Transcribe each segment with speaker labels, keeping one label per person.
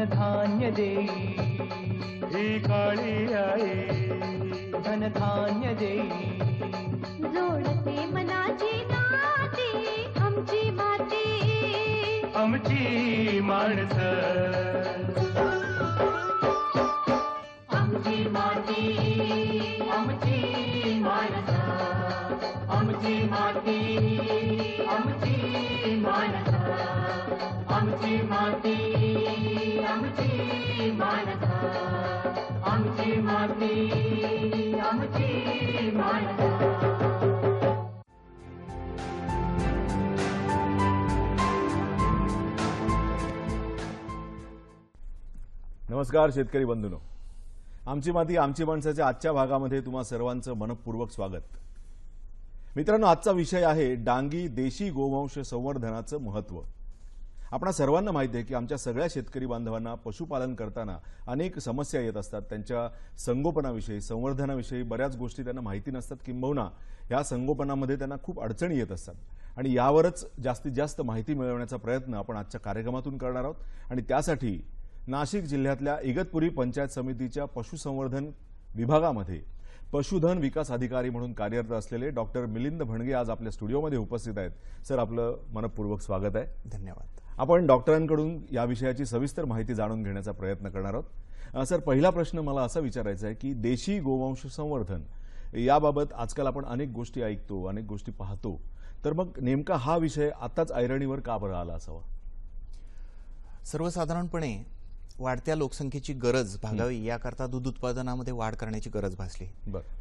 Speaker 1: धनधान्य देई ही काळी आई धनधान्य देई जोडते मनाची नाती आमची माती आमची माणस आमची माती आमची माणसं आमची माती आमची माणसं आमची माती नमस्कार
Speaker 2: शेतकरी बंधूनो आमची माती आमची माणसाच्या आजच्या भागामध्ये तुम्हा सर्वांचं मनपूर्वक स्वागत मित्रांनो आजचा विषय आहे डांगी देशी गोवंश संवर्धनाचं महत्व। आपण सर्वांना माहिती आहे की आमच्या सगळ्या शेतकरी बांधवांना पशुपालन करताना अनेक समस्या येत असतात त्यांच्या संगोपनाविषयी संवर्धनाविषयी बऱ्याच गोष्टी त्यांना माहिती नसतात किंबहुना या संगोपनामध्ये त्यांना खूप अडचणी येत असतात आणि यावरच जास्तीत जास्त माहिती मिळवण्याचा प्रयत्न आपण आजच्या कार्यक्रमातून करणार आहोत आणि त्यासाठी नाशिक जिल्ह्यातल्या इगतपुरी पंचायत समितीच्या पशुसंवर्धन विभागामध्ये पशुधन विकास अधिकारी म्हणून कार्यरत असलेले डॉक्टर मिलिंद भणगे आज आपल्या स्टुडिओमध्ये उपस्थित आहेत सर आपलं मनपूर्वक स्वागत आहे धन्यवाद आपण डॉक्टरांकडून या विषयाची सविस्तर माहिती जाणून घेण्याचा प्रयत्न करणार आहोत सर पहिला प्रश्न मला असा विचारायचा आहे की देशी गोवंश संवर्धन याबाबत आजकाल आपण अनेक गोष्टी ऐकतो अनेक गोष्टी पाहतो तर मग नेमका हा विषय आताच ऐरणीवर का बरं आला असावा सर्वसाधारणपणे वाढत्या लोकसंख्येची गरज भागावी याकरता दूध
Speaker 1: उत्पादनामध्ये वाढ करण्याची गरज भासली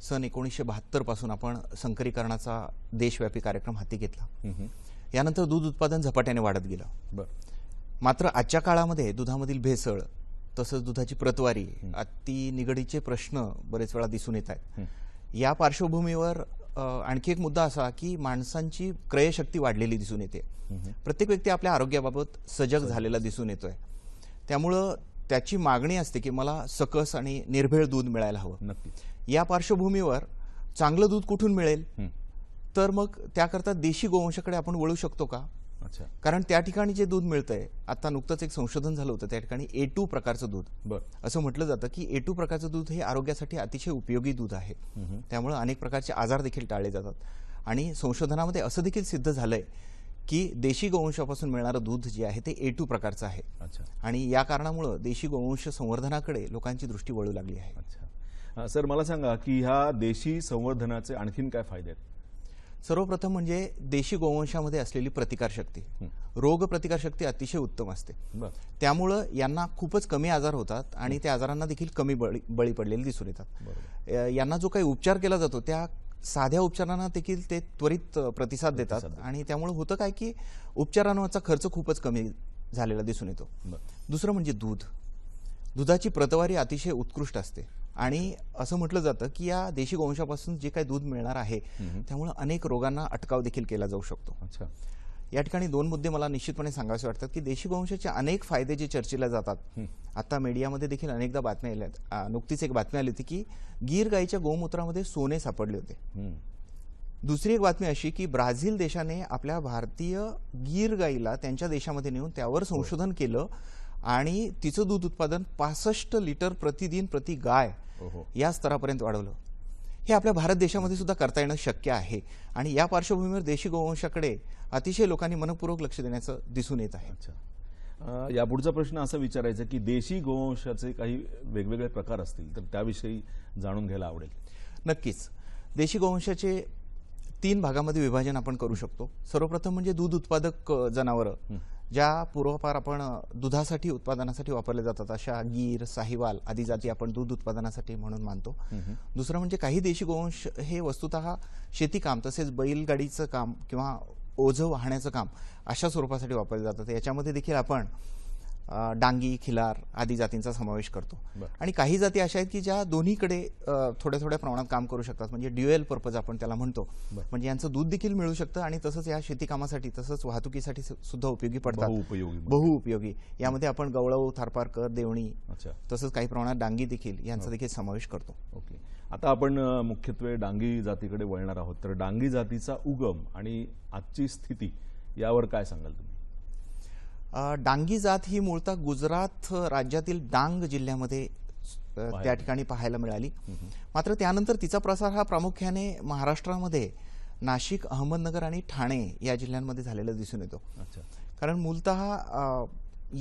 Speaker 1: सन एकोणीसशे बहात्तर पासून आपण संकरीकरणाचा देशव्यापी कार्यक्रम हाती घेतला यानंतर दूध उत्पादन झपाट्याने वाढत गेलं मात्र आजच्या काळामध्ये दुधामधील भेसळ तसंच दुधाची प्रतवारी अति निगडीचे प्रश्न बरेच वेळा दिसून येत आहेत या पार्श्वभूमीवर आणखी एक मुद्दा असा की माणसांची क्रयशक्ती वाढलेली दिसून येते प्रत्येक व्यक्ती आपल्या आरोग्याबाबत सजग झालेला दिसून येतोय त्यामुळं त्याची मागणी असते की मला सकस आणि निर्भेळ दूध मिळायला हवं नक्की या पार्श्वभूमीवर चांगलं दूध कुठून मिळेल तर मग त्याकरता देशी गोवंशाकडे आपण वळू शकतो का अच्छा कारण त्या ठिकाणी जे दूध मिळतंय आता नुकतंच एक संशोधन झालं होतं त्या ठिकाणी ए टू प्रकारचं दूध असं म्हटलं जातं की ए टू प्रकारचं दूध हे आरोग्यासाठी अतिशय उपयोगी दूध आहे त्यामुळे अनेक प्रकारचे आजार देखील टाळले जातात आणि संशोधनामध्ये असं देखील सिद्ध झालंय की देशी गोवंशापासून मिळणारं दूध जे आहे ते ए
Speaker 2: टू प्रकारचं आहे अच्छा आणि या कारणामुळे देशी गोवंश संवर्धनाकडे लोकांची दृष्टी वळू लागली आहे अच्छा सर मला सांगा की ह्या देशी संवर्धनाचे आणखीन काय फायदे आहेत सर्वप्रथम म्हणजे देशी गोवंशामध्ये असलेली प्रतिकारशक्ती रोग प्रतिकारशक्ती अतिशय उत्तम
Speaker 1: असते त्यामुळं यांना खूपच कमी आजार होतात आणि त्या आजारांना देखील कमी बळी बळी पडलेले दिसून येतात यांना जो काही उपचार केला जातो त्या साध्या उपचारांना देखील ते त्वरित प्रतिसाद देतात आणि त्यामुळे होतं काय की उपचारांवरचा खर्च खूपच कमी झालेला दिसून येतो दुसरं म्हणजे दूध दुधाची प्रतवारी अतिशय उत्कृष्ट असते आणि असं म्हटलं जातं की या देशी गोवंशापासून जे काही दूध मिळणार आहे त्यामुळे अनेक रोगांना अटकाव देखील केला जाऊ शकतो अच्छा या ठिकाणी दोन मुद्दे मला निश्चितपणे सांगायचे वाटतात की देशी गोवंशाचे अनेक फायदे जे चर्चेला जातात आता मीडियामध्ये देखील अनेकदा बातम्या आल्या नुकतीच एक बातमी आली होती की गीर गाईच्या गोमूत्रामध्ये सोने सापडले होते दुसरी एक बातमी अशी की ब्राझील देशाने आपल्या भारतीय गीर गाईला त्यांच्या देशामध्ये नेऊन त्यावर हो. संशोधन केलं आणि तिचं दूध उत्पादन पासष्ट लिटर प्रतिदिन प्रति गाय या स्तरापर्यंत वाढवलं हे आपल्या भारत देशामध्ये सुद्धा करता येणं शक्य आहे आणि या पार्श्वभूमीवर देशी गोवंशाकडे अतिशय लोकांनी मनपूर्वक लक्ष देण्याचं दिसून येत आहे
Speaker 2: यापुढचा प्रश्न असं विचारायचा की देशी गोवंशाचे काही वेगवेगळे प्रकार असतील तर त्याविषयी जाणून घ्यायला आवडेल नक्कीच देशी गोवंशाचे तीन
Speaker 1: भागामध्ये विभाजन आपण करू शकतो सर्वप्रथम म्हणजे दूध उत्पादक जनावरं ज्या पूर्वपार आपण दुधासाठी उत्पादनासाठी वापरल्या जातात अशा गीर साहिवाल आदी जाती आपण दूध उत्पादनासाठी म्हणून मानतो दुसरं म्हणजे काही देशी गोवंश हे वस्तुत शेती काम तसेच बैलगाडीचं काम किंवा ओझं वाहण्याचं काम अशा स्वरूपासाठी वापरले जातात याच्यामध्ये देखील आपण डांगी खिलार आदी जातींचा समावेश करतो आणि काही जाती अशा आहेत की ज्या दोन्हीकडे थोड्या थोड्या प्रमाणात काम करू शकतात म्हणजे ड्युएल पर्पज आपण त्याला म्हणतो म्हणजे यांचं दूध देखील मिळू शकतं आणि तसंच या शेतीकामासाठी तसंच वाहतुकीसाठी सुद्धा उपयोगी पडतात बहुउपयोगी यामध्ये आपण गवळव थारपारकर देवणी तसंच काही प्रमाणात डांगी देखील यांचा देखील
Speaker 2: समावेश करतो ओके आता आपण मुख्यत्वे डांगी जातीकडे वळणार आहोत तर डांगी जातीचा उगम आणि आजची स्थिती यावर काय सांगाल तुम्ही डांगी
Speaker 1: जात ही मूलतः गुजरात राज्यातील डांग जिल्ह्यामध्ये त्या ठिकाणी पाहायला मिळाली मात्र त्यानंतर तिचा प्रसार हा प्रामुख्याने महाराष्ट्रामध्ये नाशिक अहमदनगर आणि ठाणे या जिल्ह्यांमध्ये झालेला दिसून येतो कारण मूलतः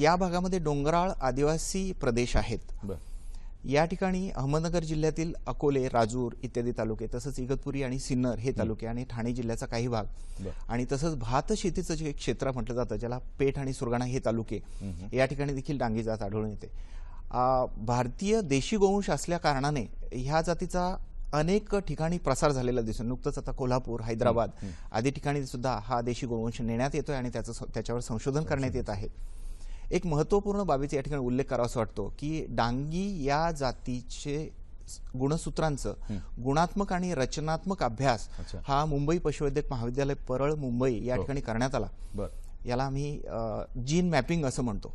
Speaker 1: या भागामध्ये डोंगराळ आदिवासी प्रदेश आहेत या ठिकाणी अहमदनगर जिल्ह्यातील अकोले राजूर इत्यादी तालुके तसंच इगतपुरी आणि सिन्नर हे तालुके आणि ठाणे जिल्ह्याचा काही भाग आणि तसंच भात शेतीचं जे क्षेत्र म्हटलं जातं ज्याला पेठ आणि सुरगाणा हे तालुके या ठिकाणी देखील डांगी जात आढळून येते भारतीय देशी गोवंश असल्या कारणाने ह्या जातीचा अनेक ठिकाणी प्रसार झालेला दिसून नुकतंच आता कोल्हापूर हैदराबाद आदी ठिकाणी सुद्धा हा देशी गोवंश नेण्यात येतोय आणि त्याचं त्याच्यावर संशोधन करण्यात येत आहे एक महत्त्वपूर्ण बाबीचा या ठिकाणी उल्लेख करावा असं वाटतो की डांगी या जातीचे गुणसूत्रांचं गुणात्मक आणि रचनात्मक अभ्यास हा मुंबई पशुवैद्यक महाविद्यालय परळ मुंबई या हो. ठिकाणी करण्यात आला याला आम्ही जीन मॅपिंग असं म्हणतो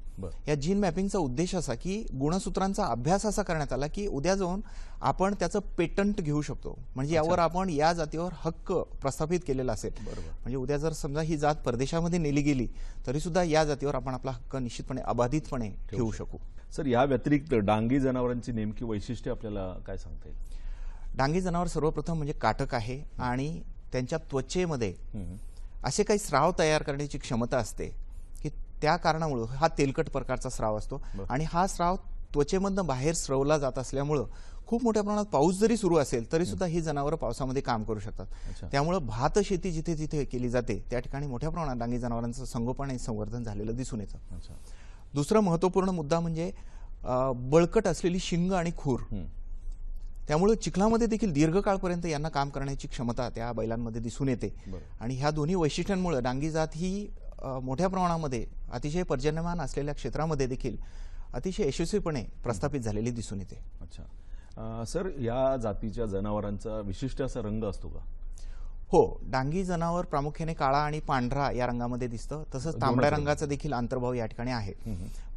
Speaker 1: या जीन मॅपिंगचा उद्देश असा की गुणसूत्रांचा अभ्यास असा करण्यात आला की उद्या जाऊन आपण त्याचं पेटंट घेऊ शकतो म्हणजे यावर आपण या जातीवर हक्क प्रस्थापित केलेला असेल म्हणजे उद्या जर समजा ही जात परदेशामध्ये नेली गेली तरी सुद्धा या जातीवर आपण आपला हक्क निश्चितपणे अबाधितपणे ठेवू
Speaker 2: शकू सर या व्यतिरिक्त डांगी जनावरांची नेमकी वैशिष्ट्ये आपल्याला
Speaker 1: काय सांगता येईल डांगी जनावर सर्वप्रथम म्हणजे काटक आहे आणि त्यांच्या त्वचेमध्ये असे काही स्राव तयार करण्याची क्षमता असते की त्या कारणामुळं हा तेलकट प्रकारचा स्राव असतो आणि हा स्राव त्वचेमधनं बाहेर स्रवला जात असल्यामुळं खूप मोठ्या प्रमाणात पाऊस जरी सुरू असेल तरी सुद्धा ही जनावरं पावसामध्ये काम करू शकतात त्यामुळे भात शेती जिथे जिथे केली जाते त्या ठिकाणी मोठ्या प्रमाणात डांगी जनावरांचं संगोपन आणि संवर्धन झालेलं दिसून येतं दुसरा महत्त्वपूर्ण मुद्दा म्हणजे बळकट असलेली शिंग आणि खूर त्यामुळे चिखलामध्ये देखील दीर्घकाळपर्यंत यांना काम करण्याची क्षमता त्या बैलांमध्ये दिसून येते आणि ह्या दोन्ही वैशिष्ट्यांमुळे डांगी जात ही मोठ्या प्रमाणामध्ये अतिशय पर्जन्यमान असलेल्या क्षेत्रामध्ये देखील अतिशय यशस्वीपणे प्रस्थापित झालेली दिसून येते
Speaker 2: अच्छा सर या जातीच्या जनावरांचा विशिष्ट असा रंग असतो का हो डांगी
Speaker 1: जनावर प्रामुख्याने काळा आणि पांढरा या रंगामध्ये दिसतं तसंच तांबड्या रंगाचा देखील अंतर्भाव या ठिकाणी आहे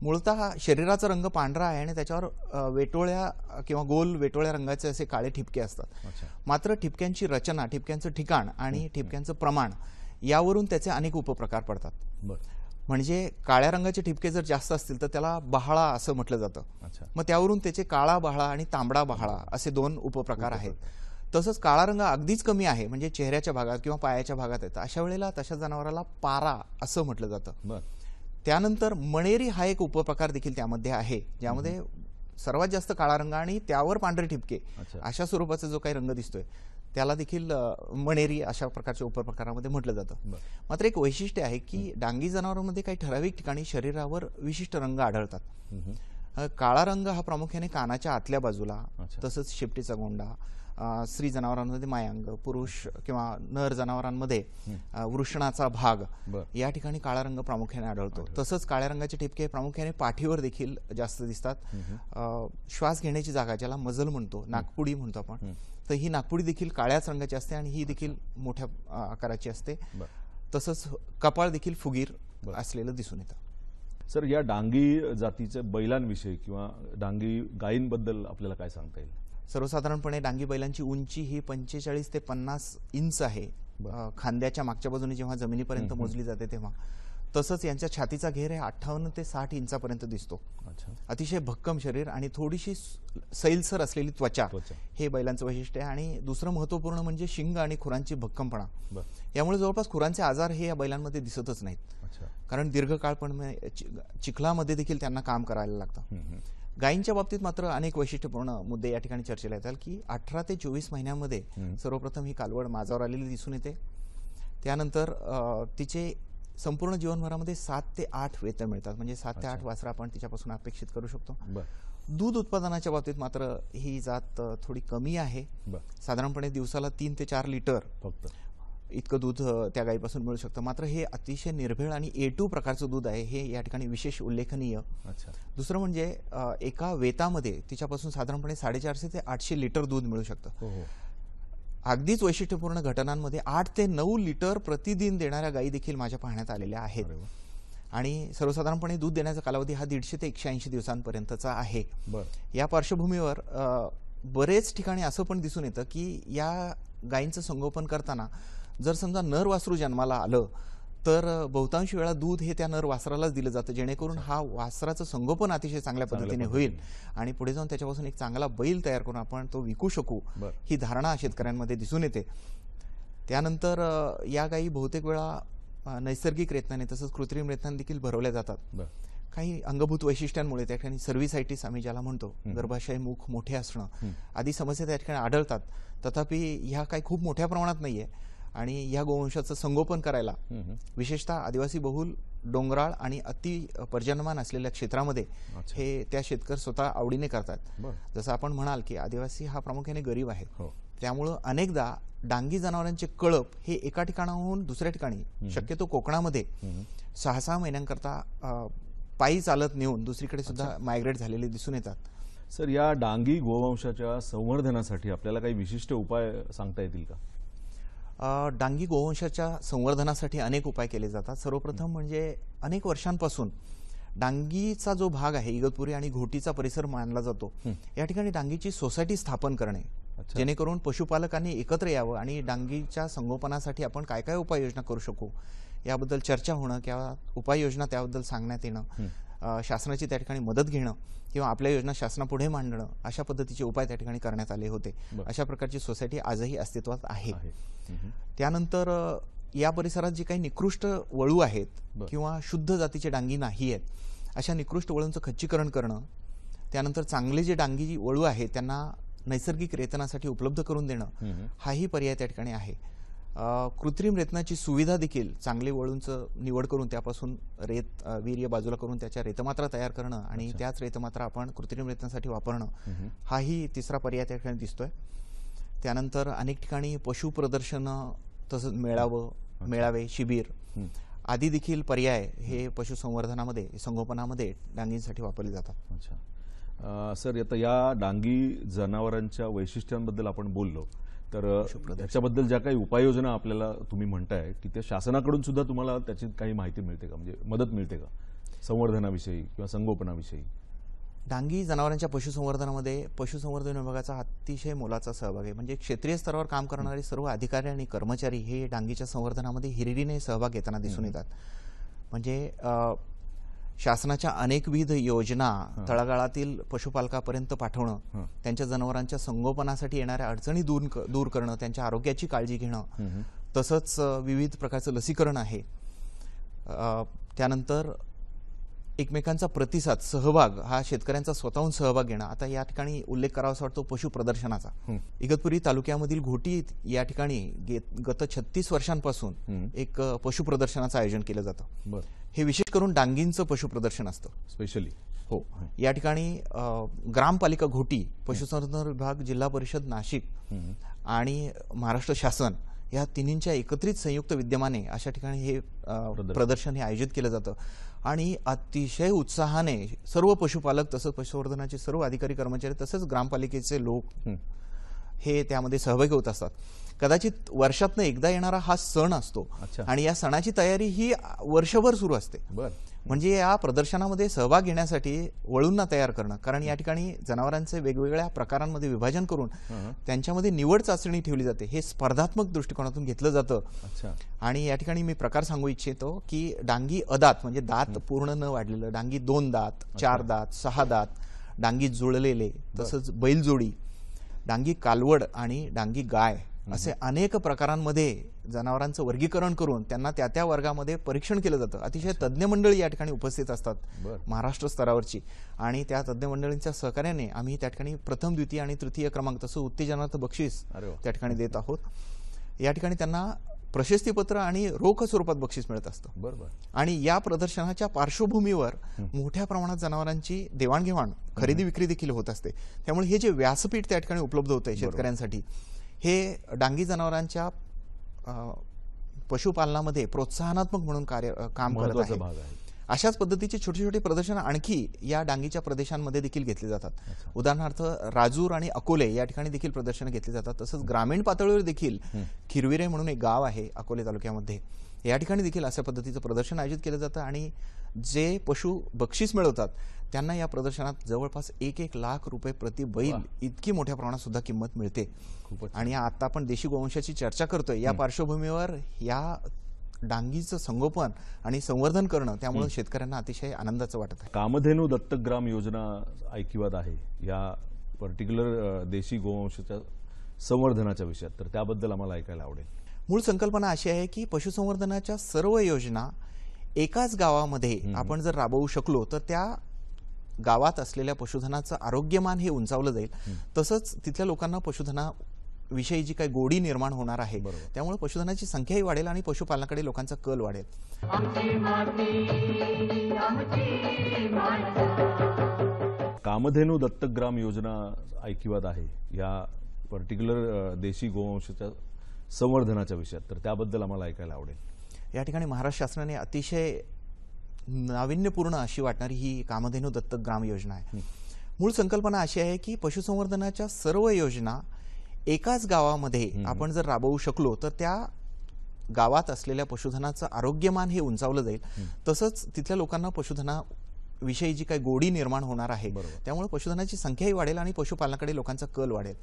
Speaker 1: मूळतः शरीराचा रंग पांढरा आहे आणि त्याच्यावर वेटोळ्या किंवा गोल वेटोळ्या रंगाचे असे काळे ठिपके असतात मात्र ठिपक्यांची रचना ठिपक्यांचं ठिकाण आणि ठिपक्यांचं प्रमाण यावरून त्याचे अनेक उपप्रकार पडतात म्हणजे काळ्या रंगाचे ठिपके जर जास्त असतील तर त्याला बहाळा असं म्हटलं जातं मग त्यावरून त्याचे काळा बहाळा आणि तांबडा बहाळा असे दोन उपप्रकार आहेत तसंच काळा रंग अगदीच कमी आहे म्हणजे चेहऱ्याच्या भागात किंवा पायाच्या भागात येतं अशा वेळेला तशा जनावराला पारा असं म्हटलं जातं त्यानंतर मणेरी हा एक उपप्रकार देखील त्यामध्ये आहे ज्यामध्ये सर्वात जास्त काळा रंग आणि त्यावर पांढरे ठिपके अशा स्वरूपाचा जो काही रंग दिसतोय त्याला देखील मणेरी अशा प्रकारच्या उपप्रकारामध्ये म्हटलं जातं मात्र एक वैशिष्ट्य आहे की डांगी जनावरांमध्ये काही ठराविक ठिकाणी शरीरावर विशिष्ट रंग आढळतात काळा रंग हा प्रामुख्याने कानाच्या आतल्या बाजूला तसंच शेपटीचा गोंडा स्त्री जनावरांमध्ये मायांग पुरुष किंवा नर जनावरांमध्ये वृषणाचा भाग या ठिकाणी काळा रंग प्रामुख्याने आढळतो तसंच काळ्या रंगाचे ठिपके प्रामुख्याने पाठीवर देखील जास्त दिसतात श्वास घेण्याची जागा ज्याला मजल म्हणतो नागपुडी म्हणतो आपण तर ही नागपुडी देखील काळ्याच रंगाची असते आणि ही देखील मोठ्या
Speaker 2: आकाराची असते तसंच कपाळ देखील फुगीर असलेलं दिसून येतं सर या डांगी जातीच्या बैलांविषयी किंवा डांगी गायींबद्दल आपल्याला काय सांगता येईल
Speaker 1: सर्वसाधारणपणे डांगी बैलांची उंची ही पंचेचाळीस ते पन्नास इंच आहे खांद्याच्या मागच्या बाजूने जेव्हा जमिनीपर्यंत मोजली जाते तेव्हा तसंच यांच्या छातीचा घेर हे अठ्ठावन्न ते साठ इंचापर्यंत दिसतो अतिशय भक्कम शरीर आणि थोडीशी सैलसर असलेली त्वचा हे बैलांचं वैशिष्ट्य आहे आणि दुसरं महत्वपूर्ण म्हणजे शिंग आणि खुरांची भक्कमपणा यामुळे जवळपास खुरांचे आजार हे या बैलांमध्ये दिसतच नाहीत कारण दीर्घकाळ पण चिखलामध्ये देखील त्यांना काम करायला लागतं गायींच्या बाबतीत मात्र अनेक वैशिष्ट्यपूर्ण मुद्दे या ठिकाणी चर्चेला येतात की अठरा ते चोवीस महिन्यामध्ये सर्वप्रथम ही कालवड माझावर आलेली दिसून येते त्यानंतर तिचे संपूर्ण जीवनभरामध्ये सात ते आठ वेतन मिळतात म्हणजे सात ते आठ वासरा आपण तिच्यापासून अपेक्षित करू शकतो दूध उत्पादनाच्या बाबतीत मात्र ही जात थोडी कमी आहे साधारणपणे दिवसाला तीन ते चार लिटर फक्त इतकं दूध त्या गाईपासून मिळू शकतं मात्र हे अतिशय निर्भेळ आणि ए टू प्रकारचं दूध आहे हे या ठिकाणी विशेष उल्लेखनीय अच्छा दुसरं म्हणजे एका वेतामध्ये तिच्यापासून साधारणपणे साडेचारशे ते आठशे लिटर दूध मिळू शकतं हो, हो. अगदीच वैशिष्ट्यपूर्ण घटनांमध्ये आठ ते नऊ लिटर प्रतिदिन देणाऱ्या गायी देखील माझ्या पाहण्यात आलेल्या आहेत आणि सर्वसाधारणपणे दूध देण्याचा कालावधी हा दीडशे ते एकशे ऐंशी दिवसांपर्यंतचा आहे या पार्श्वभूमीवर बरेच ठिकाणी असं पण दिसून येतं की या गायींचं संगोपन करताना जर समजा नर वासरू जन्माला आलं तर बहुतांश वेळा दूध हे त्या नर वासरालाच दिलं जातं जेणेकरून हा वासराचं संगोपन अतिशय चांगल्या पद्धतीने होईल आणि पुढे जाऊन त्याच्यापासून एक चांगला बैल तयार करून आपण तो विकू शकू ही धारणा शेतकऱ्यांमध्ये दिसून येते त्यानंतर या गायी बहुतेक वेळा नैसर्गिक रेतनाने तसंच कृत्रिम रेतनाने देखील भरवल्या जातात काही अंगभूत वैशिष्ट्यांमुळे त्या ठिकाणी सर्व्हिसायटीस आम्ही ज्याला म्हणतो गर्भाशय मुख मोठे असणं आदी समस्या त्या ठिकाणी आढळतात तथापि ह्या काही खूप मोठ्या प्रमाणात नाही आहे आणि या गोवंशाचं संगोपन करायला विशेषतः आदिवासी बहुल डोंगराळ आणि अति पर्जन्यमान असलेल्या क्षेत्रामध्ये हे त्या शेतकरी स्वतः आवडीने करतात जसं आपण म्हणाल की आदिवासी हा प्रामुख्याने गरीब आहे हो. त्यामुळं अनेकदा डांगी जनावरांचे कळप हे एका ठिकाणाहून दुसऱ्या ठिकाणी शक्यतो कोकणामध्ये सहा सहा महिन्यांकरता पायी चालत नेऊन दुसरीकडे सुद्धा मायग्रेट झालेले
Speaker 2: दिसून येतात सर या डांगी गोवंशाच्या संवर्धनासाठी आपल्याला काही विशिष्ट उपाय सांगता येतील का डांगी गोवंशाच्या
Speaker 1: संवर्धनासाठी अनेक उपाय केले जातात सर्वप्रथम म्हणजे अनेक वर्षांपासून डांगीचा जो भाग आहे इगतपुरी आणि घोटीचा परिसर मानला जातो या ठिकाणी डांगीची सोसायटी स्थापन करणे जेणेकरून पशुपालकांनी एकत्र यावं आणि डांगीच्या संगोपनासाठी आपण काय काय उपाययोजना करू शकू याबद्दल चर्चा होणं किंवा उपाययोजना त्याबद्दल सांगण्यात येणं शासनाची त्या ठिकाणी मदत घेणं किंवा आपल्या योजना शासनापुढे मांडणं अशा पद्धतीचे उपाय त्या ठिकाणी करण्यात आले होते अशा प्रकारची सोसायटी आजही अस्तित्वात आहे त्यानंतर या परिसरात जे काही निकृष्ट वळू आहेत किंवा शुद्ध जातीचे डांगी नाही आहेत अशा निकृष्ट वळूंचं खच्चीकरण करणं त्यानंतर चांगले जे डांगी वळू आहेत त्यांना नैसर्गिक रेतनासाठी उपलब्ध करून देणं हाही पर्याय त्या ठिकाणी आहे कृत्रिम रेतनाची सुविधा देखील चांगली वळूंचं निवड करून त्यापासून रेत वीर्य बाजूला करून त्याच्या रेतमात्रा तयार करणं आणि त्याच रेतमात्रा आपण कृत्रिम रेतनासाठी वापरणं हाही तिसरा पर्याय त्या ठिकाणी दिसतोय त्यानंतर अनेक ठिकाणी पशु प्रदर्शनं तसंच मेळावं मेळावे शिबीर आदी देखील पर्याय हे पशुसंवर्धनामध्ये संगोपनामध्ये डांगींसाठी वापरले जातात
Speaker 2: अच्छा सर आता या डांगी जनावरांच्या वैशिष्ट्यांबद्दल आपण बोललो तर त्याच्याबद्दल ज्या काही उपाययोजना आपल्याला तुम्ही म्हणताय की त्या शासनाकडून सुद्धा तुम्हाला त्याची काही माहिती मिळते का म्हणजे मदत मिळते का संवर्धनाविषयी किंवा संगोपनाविषयी
Speaker 1: डांगी जनावरांच्या पशुसंवर्धनामध्ये पशुसंवर्धन विभागाचा अतिशय मोलाचा सहभाग आहे म्हणजे क्षेत्रीय स्तरावर काम करणारे सर्व अधिकारी आणि कर्मचारी हे डांगीच्या संवर्धनामध्ये हिरिरीने सहभाग घेताना दिसून येतात म्हणजे शासनाच्या अनेकविध योजना तळागाळातील पशुपालकापर्यंत पाठवणं त्यांच्या जनावरांच्या संगोपनासाठी येणाऱ्या अडचणी दूर दूर करणं त्यांच्या आरोग्याची काळजी घेणं तसंच विविध प्रकारचं लसीकरण आहे त्यानंतर एकमेकांचा प्रतिसाद सहभाग हा शेतकऱ्यांचा स्वतःहून सहभाग घेणं आता या ठिकाणी उल्लेख करावासा वाटतो पशु प्रदर्शनाचा इगतपुरी तालुक्यामधील घोटी या ठिकाणी गत छत्तीस वर्षांपासून एक पशु प्रदर्शनाचं आयोजन केलं जातं हे विशेष करून डांगींचं पशुप्रदर्शन असतं स्पेशली हो या ठिकाणी ग्रामपालिका घोटी पशुसंवर्धन विभाग जिल्हा परिषद नाशिक आणि महाराष्ट्र शासन या तिन्हींच्या एकत्रित संयुक्त विद्यमाने अशा ठिकाणी हे प्रदर्शन हे आयोजित केलं जातं आणि अतिशय उत्साहाने सर्व पशुपालक तसंच पशुसंवर्धनाचे सर्व अधिकारी कर्मचारी तसंच ग्रामपालिकेचे लोक हे त्यामध्ये सहभागी होत असतात कदाचित वर्षातनं एकदा येणारा हा सण असतो आणि या सणाची तयारी ही वर्षभर सुरू असते म्हणजे या प्रदर्शनामध्ये सहभाग घेण्यासाठी वळूंना तयार करणं कारण या ठिकाणी जनावरांचे वेगवेगळ्या प्रकारांमध्ये विभाजन करून त्यांच्यामध्ये निवड चाचणी ठेवली जाते हे स्पर्धात्मक दृष्टिकोनातून घेतलं जातं आणि या ठिकाणी मी प्रकार सांगू इच्छितो की डांगी अदात म्हणजे दात पूर्ण न वाढलेलं डांगी दोन दात चार दात सहा दात डांगी जुळलेले तसंच बैलजोडी डांगी कालवड आणि डांगी गाय असे अनेक प्रकारांमध्ये जनावरांचं वर्गीकरण करून त्यांना त्या त्या वर्गामध्ये परीक्षण केलं जातं अतिशय तज्ज्ञ मंडळी या ठिकाणी उपस्थित असतात महाराष्ट्र स्तरावरची आणि त्या तज्ज्ञ मंडळींच्या सहकार्याने आम्ही त्या ठिकाणी प्रथम द्वितीय आणि तृतीय क्रमांक तसं उत्तेजनार्थ बक्षीस त्या ठिकाणी देत आहोत या ठिकाणी त्यांना प्रशस्तीपत्र आणि रोख स्वरूपात बक्षीस मिळत असतं बरोबर आणि या प्रदर्शनाच्या पार्श्वभूमीवर मोठ्या प्रमाणात जनावरांची देवाणघेवाण खरेदी विक्री देखील होत असते त्यामुळे हे जे व्यासपीठ त्या ठिकाणी उपलब्ध होतं शेतकऱ्यांसाठी हे डांगी जनावरांच्या पशुपालनामध्ये प्रोत्साहनात्मक म्हणून कार्य काम करत आहे अशाच पद्धतीचे छोटी छोटी प्रदर्शन आणखी या डांगीच्या प्रदेशांमध्ये देखील घेतली जातात उदाहरणार्थ राजूर आणि अकोले या ठिकाणी देखील प्रदर्शन घेतली जातात तसंच ग्रामीण पातळीवर देखील खिरविरे म्हणून एक गाव आहे अकोले तालुक्यामध्ये या ठिकाणी देखील अशा पद्धतीचं प्रदर्शन आयोजित केलं जातं आणि जे पशु बक्षीस मिळवतात त्यांना या प्रदर्शनात जवळपास एक एक लाख रुपये प्रति बैल इतकी मोठ्या प्रमाणात सुद्धा किंमत मिळते आणि आता आपण देशी गोवंशाची चर्चा करतोय या पार्श्वभूमीवर या डांगीचं संगोपन आणि संवर्धन करणं त्यामुळे शेतकऱ्यांना अतिशय आनंदाचं वाटत
Speaker 2: आहे कामधेनू दत्तग्राम योजना ऐकिवात आहे या पर्टिक्युलर देशी गोवंशाच्या संवर्धनाच्या विषयात तर त्याबद्दल आम्हाला ऐकायला आवडेल
Speaker 1: मूळ संकल्पना अशी आहे की पशुसंवर्धनाच्या सर्व योजना एकाच गावामध्ये आपण जर राबवू शकलो तर त्या गावात असलेल्या पशुधनाचं आरोग्यमान हे उंचावलं जाईल तसंच तिथल्या लोकांना पशुधना विषयी जी काही गोडी निर्माण होणार आहे त्यामुळे पशुधनाची संख्याही वाढेल आणि
Speaker 2: पशुपालनाकडे लोकांचा कल वाढेल कामधेनू ग्राम योजना ऐकिवात आहे या पर्टिक्युलर देशी गोवंशाच्या संवर्धनाच्या विषयात तर त्याबद्दल आम्हाला ऐकायला आवडेल या ठिकाणी महाराष्ट्र शासनाने अतिशय नाविन्यपूर्ण अशी वाटणारी
Speaker 1: ही कामधेनू दत्तक ग्राम योजना आहे मूळ संकल्पना अशी आहे की पशुसंवर्धनाच्या सर्व योजना एकाच गावामध्ये आपण जर राबवू शकलो तर त्या गावात असलेल्या पशुधनाचं आरोग्यमान हे उंचावलं जाईल तसंच तिथल्या लोकांना पशुधना विषयी जी काही गोडी निर्माण होणार आहे त्यामुळे पशुधनाची संख्याही वाढेल आणि पशुपालनाकडे लोकांचा कल वाढेल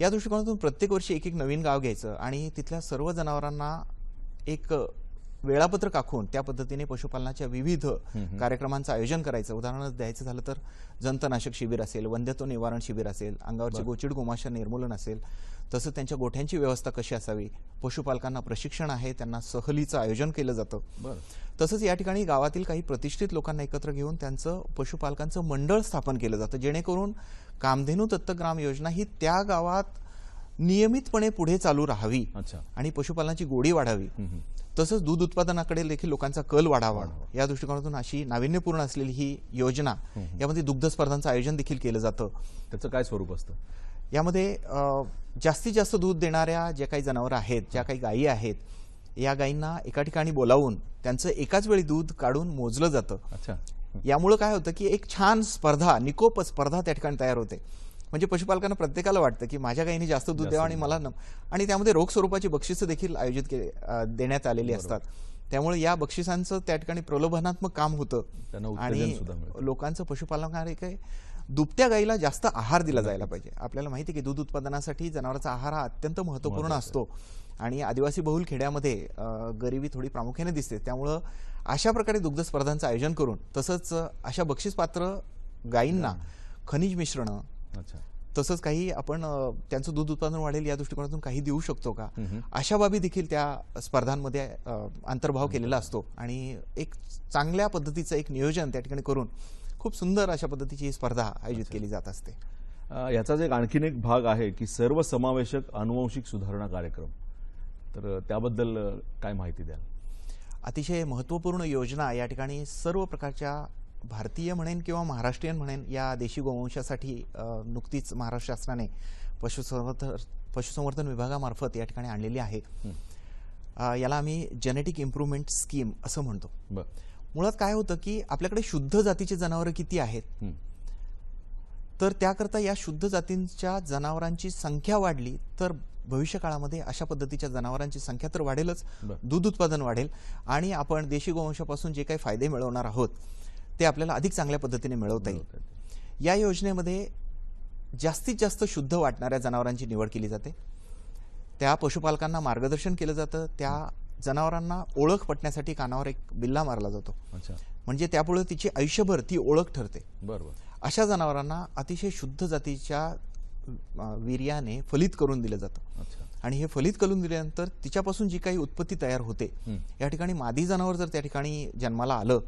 Speaker 1: या दृष्टिकोनातून प्रत्येक वर्षी एक एक नवीन गाव घ्यायचं आणि तिथल्या सर्व जनावरांना एक वेळापत्रक आखून त्या पद्धतीने पशुपालनाच्या विविध कार्यक्रमांचं आयोजन करायचं उदाहरण द्यायचं झालं तर जंतनाशक शिबिर असेल वंध्यत्व निवारण शिबिर असेल अंगावरची गोचिड गोमाशा निर्मूलन असेल तसं त्यांच्या गोठ्यांची व्यवस्था कशी असावी पशुपालकांना प्रशिक्षण आहे त्यांना सहलीचं आयोजन केलं जातं तसंच या ठिकाणी गावातील काही प्रतिष्ठित लोकांना एकत्र घेऊन त्यांचं पशुपालकांचं मंडळ स्थापन केलं जातं जेणेकरून कामधेनू ग्राम योजना ही त्या गावात नियमितपणे पुढे चालू राहावी आणि पशुपालनाची गोडी वाढावी तसंच दूध उत्पादनाकडे देखील लोकांचा कल वाढावा या दृष्टिकोनातून अशी नाविन्यपूर्ण असलेली ही योजना यामध्ये दुग्ध स्पर्धांचं आयोजन देखील केलं जातं त्याचं काय स्वरूप असतं यामध्ये जास्तीत जास्त दूध देणाऱ्या ज्या काही जनावरं आहेत ज्या काही गायी आहेत या गायींना एका ठिकाणी बोलावून त्यांचं एकाच वेळी दूध काढून मोजलं जातं यामुळं काय होतं की एक छान स्पर्धा निकोप स्पर्धा त्या ठिकाणी तयार होते म्हणजे पशुपालकांना प्रत्येकाला वाटतं की माझ्या गायीने जास्त दूध द्यावं आणि मला न आणि त्यामध्ये रोग स्वरूपाची बक्षिसं देखील आयोजित केले देण्यात आलेली असतात त्यामुळे या बक्षिसांचं त्या ठिकाणी प्रलोभनात्मक काम होतं आणि लोकांचं पशुपालनाकडे काही दुभत्या गाईला जास्त आहार दिला जायला पाहिजे आपल्याला माहिती आहे की दूध उत्पादनासाठी जनावरांचा आहार हा अत्यंत महत्त्वपूर्ण असतो आणि आदिवासी बहुल खेड्यामध्ये गरिबी थोडी प्रामुख्याने दिसते त्यामुळं अशा प्रकारे दुग्ध स्पर्धांचं आयोजन करून तसंच अशा पात्र गायींना खनिज मिश्रणं तसंच काही आपण त्यांचं दूध उत्पादन वाढेल या दृष्टिकोनातून काही देऊ शकतो का अशा बाबी देखील त्या स्पर्धांमध्ये अंतर्भाव केलेला असतो आणि एक चांगल्या पद्धतीचं एक नियोजन त्या ठिकाणी करून खूप सुंदर अशा पद्धतीची ही स्पर्धा आयोजित केली जात असते
Speaker 2: याचाच एक आणखीन एक भाग आहे की सर्व समावेशक अनुवंशिक सुधारणा कार्यक्रम तर त्याबद्दल काय माहिती द्याल अतिशय महत्त्वपूर्ण योजना या ठिकाणी सर्व प्रकारच्या भारतीय
Speaker 1: म्हणेन किंवा महाराष्ट्रीयन म्हणेन या देशी गोवंशासाठी नुकतीच महाराष्ट्र शासनाने पशुसंवर्धन पशुसंवर्धन विभागामार्फत या ठिकाणी आणलेली आहे याला आम्ही जेनेटिक इम्प्रुव्हमेंट स्कीम असं म्हणतो मुळात काय होतं की आपल्याकडे शुद्ध जातीची जनावरं किती आहेत तर त्याकरता या शुद्ध जातींच्या जनावरांची संख्या वाढली तर भविष्य काळामध्ये अशा पद्धतीच्या जनावरांची संख्या तर वाढेलच दूध उत्पादन वाढेल आणि आपण देशी गोवंशापासून जे काही फायदे मिळवणार आहोत ते आपल्याला अधिक चांगल्या पद्धतीने मिळवता येईल या योजनेमध्ये जास्तीत जास्त शुद्ध वाटणाऱ्या जनावरांची निवड केली जाते त्या पशुपालकांना मार्गदर्शन केलं जातं त्या जनावरांना ओळख पटण्यासाठी कानावर एक बिल्ला मारला जातो म्हणजे त्यापुढे तिची आयुष्यभर ती ओळख ठरते बरोबर अशा जनावरांना अतिशय शुद्ध जातीच्या वीर्याने फलित करून दिलं जातं आणि हे फलित करून दिल्यानंतर तिच्यापासून जी काही उत्पत्ती तयार होते या ठिकाणी मादी जनावर जर त्या ठिकाणी जन्माला आलं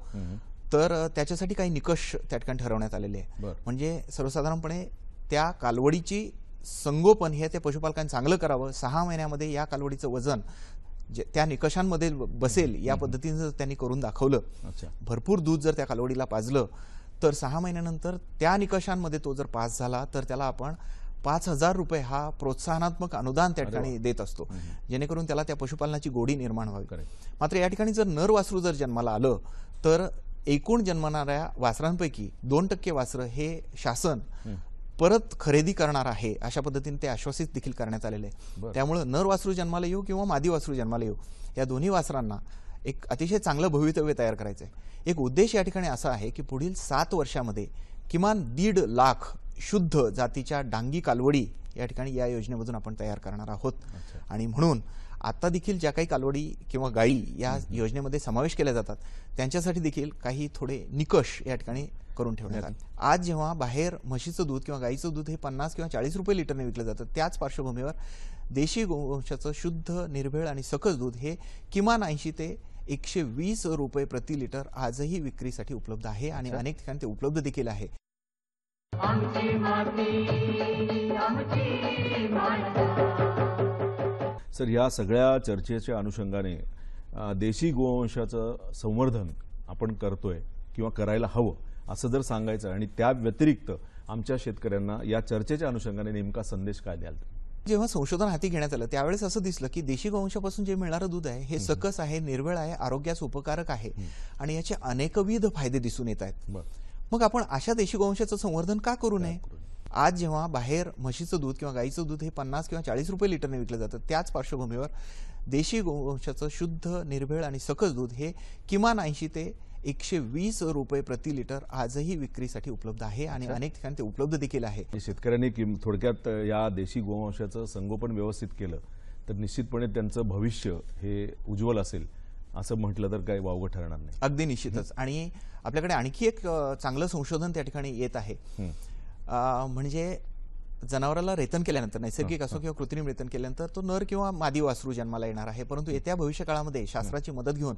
Speaker 1: तर त्याच्यासाठी काही निकष त्या ठिकाणी ठरवण्यात आलेले आहे म्हणजे सर्वसाधारणपणे त्या कालवडीची संगोपन हे त्या पशुपालकांनी चांगलं करावं सहा महिन्यामध्ये या कालवडीचं वजन जे त्या निकषांमध्ये बसेल या पद्धतीनं त्यांनी करून दाखवलं भरपूर दूध जर त्या कालवडीला पाजलं तर सहा महिन्यानंतर त्या निकषांमध्ये तो जर पास झाला तर त्याला आपण पाच हजार रुपये हा प्रोत्साहनात्मक अनुदान त्या ठिकाणी देत असतो जेणेकरून त्याला त्या पशुपालनाची गोडी निर्माण व्हावी मात्र या ठिकाणी जर नर वासरू जर जन्माला आलं तर एकूण जन्मणाऱ्या वासरांपैकी दोन टक्के वासरं हे शासन परत खरेदी करणार आहे अशा पद्धतीने ते आश्वासित देखील करण्यात आलेले आहे त्यामुळं नर वासरू जन्माला येऊ किंवा मादी वासरू जन्माला येऊ या दोन्ही वासरांना एक अतिशय चांगलं भवितव्य तयार करायचं आहे एक उद्देश या ठिकाणी असा आहे की पुढील सात वर्षामध्ये किमान दीड लाख शुद्ध जातीच्या डांगी कालवडी या ठिकाणी या योजनेमधून आपण तयार करणार आहोत आणि म्हणून आता देखील ज्या काही कालवडी किंवा गायी या योजनेमध्ये समावेश केल्या जातात त्यांच्यासाठी देखील काही थोडे निकष या ठिकाणी करून ठेवण्यात आले आज जेव्हा बाहेर म्हशीचं दूध किंवा गाईचं दूध हे पन्नास किंवा चाळीस रुपये लिटरने विकलं जातं त्याच पार्श्वभूमीवर देशी गोवंशाचं शुद्ध निर्भेळ आणि सकस दूध हे किमान ऐंशी ते एकशे वीस रुपये प्रति लिटर आजही विक्रीसाठी उपलब्ध आहे आणि अनेक ठिकाणी
Speaker 2: ते उपलब्ध देखील आहे
Speaker 1: आमची माती आमची
Speaker 2: माता सर या सगळ्या चर्चेच्या अनुषंगाने देशी गोवंशाचं संवर्धन आपण करतोय किंवा करायला हवं असं जर सांगायचं आणि त्या व्यतिरिक्त आमच्या शेतकऱ्यांना या चर्चेच्या अनुषंगाने नेमका संदेश काय द्याल
Speaker 1: जेव्हा संशोधन हाती घेण्यात आलं त्यावेळेस असं दिसलं की देशी गोवंशापासून जे मिळणारं दूध आहे हे सकस आहे निर्वळ आहे आरोग्यास उपकारक आहे आणि याचे अनेकविध फायदे दिसून येत आहेत मग आपण अशा देशी गोवंशाचं संवर्धन का करू नये आज जेव्हा बाहेर म्हशीचं दूध किंवा गाईचं दूध हे पन्नास किंवा चाळीस रुपये लिटरने विकलं जातं त्याच पार्श्वभूमीवर देशी गोवंशाचं शुद्ध निर्भेळ आणि सकस दूध हे किमान ऐंशी ते एकशे वीस रुपये प्रति लिटर आजही विक्रीसाठी उपलब्ध आहे आणि अनेक
Speaker 2: ठिकाणी ते उपलब्ध देखील आहे शेतकऱ्यांनी थोडक्यात या देशी गोवंशाचं संगोपन व्यवस्थित केलं तर निश्चितपणे त्यांचं भविष्य हे उज्ज्वल असेल असं म्हटलं तर काही वावगं ठरणार नाही अगदी निश्चितच आणि आपल्याकडे आणखी एक
Speaker 1: चांगलं संशोधन त्या ठिकाणी येत आहे म्हणजे जनावराला रेतन केल्यानंतर नैसर्गिक असो किंवा कृत्रिम रेतन केल्यानंतर तो नर किंवा मादी वासरू जन्माला येणार आहे परंतु येत्या भविष्यकाळामध्ये शास्त्राची मदत घेऊन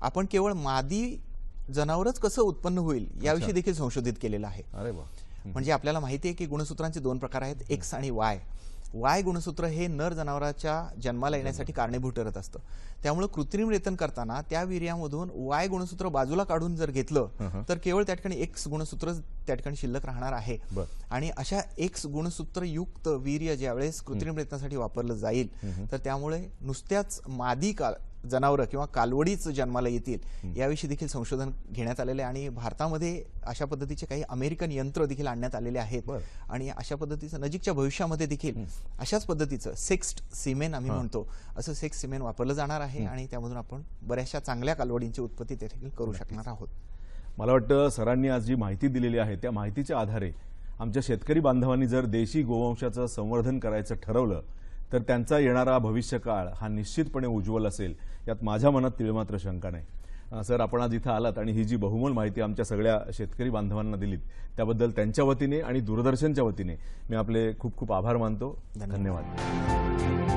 Speaker 1: आपण केवळ मादी जनावरच कसं उत्पन्न होईल याविषयी देखील संशोधित केलेलं आहे म्हणजे आपल्याला माहिती आहे की गुणसूत्रांचे दोन प्रकार आहेत एक्स आणि वाय वाय गुणसूत्र हे नर जनावराच्या जन्माला येण्यासाठी कारणीभूत ठरत असतं त्यामुळे कृत्रिम रेतन करताना त्या वीर्यामधून वाय गुणसूत्र बाजूला काढून जर घेतलं तर केवळ त्या ठिकाणी एक गुणसूत्र त्या ठिकाणी शिल्लक राहणार आहे आणि अशा एक्स युक्त वीर्य ज्यावेळेस कृत्रिम रेतनासाठी वापरलं जाईल तर त्यामुळे नुसत्याच मादी काळ जनावरं किंवा कालवडीच जन्माला येतील याविषयी देखील संशोधन घेण्यात आलेले आणि भारतामध्ये अशा पद्धतीचे काही अमेरिकन यंत्र देखील आणण्यात आलेले आहेत आणि अशा पद्धतीचं नजीकच्या भविष्यामध्ये देखील अशाच पद्धतीचं सेक्स्ड सिमेन आम्ही म्हणतो असं सेक्स सिमेन वापरलं जाणार आहे आणि त्यामधून आपण बऱ्याचशा चांगल्या कालवडींची उत्पत्ती देखील करू शकणार आहोत
Speaker 2: मला वाटतं सरांनी आज जी माहिती दिलेली आहे त्या माहितीच्या आधारे आमच्या शेतकरी बांधवांनी जर देशी गोवंशाचं संवर्धन करायचं ठरवलं तर त्यांचा येणारा भविष्यकाळ हा निश्चितपणे उज्ज्वल असेल यात माझ्या मनात तिळमात्र शंका नाही सर आपण आज इथं आलात आणि ही जी बहुमोल माहिती आमच्या सगळ्या शेतकरी बांधवांना दिलीत त्याबद्दल त्यांच्या वतीने आणि दूरदर्शनच्या वतीने मी आपले खूप खूप आभार मानतो धन्यवाद